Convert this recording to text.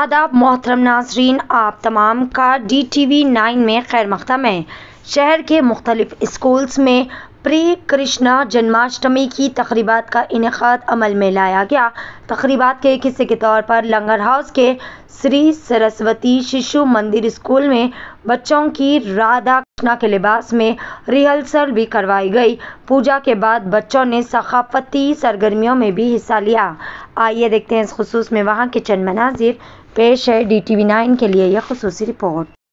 आदाब मोहतरम नाजरीन आप तमाम का डी टी वी नाइन में खैर मकदम है शहर के मुख्तलिफ स्कूल्स में प्री कृष्णा जन्माष्टमी की तकरीबा का इनका अमल में लाया गया तकरीबा के एक हिस्से के तौर पर लंगर हाउस के श्री सरस्वती शिशु मंदिर स्कूल में बच्चों की राधा कृष्णा के लिबास में रिहर्सल भी करवाई गई पूजा के बाद बच्चों ने सकाफती सरगर्मियों में भी हिस्सा लिया आइए देखते हैं इस खसूस में वहाँ के चंद मनाजिर पेश है डी टी वी नाइन के लिए यह खसूसी रिपोर्ट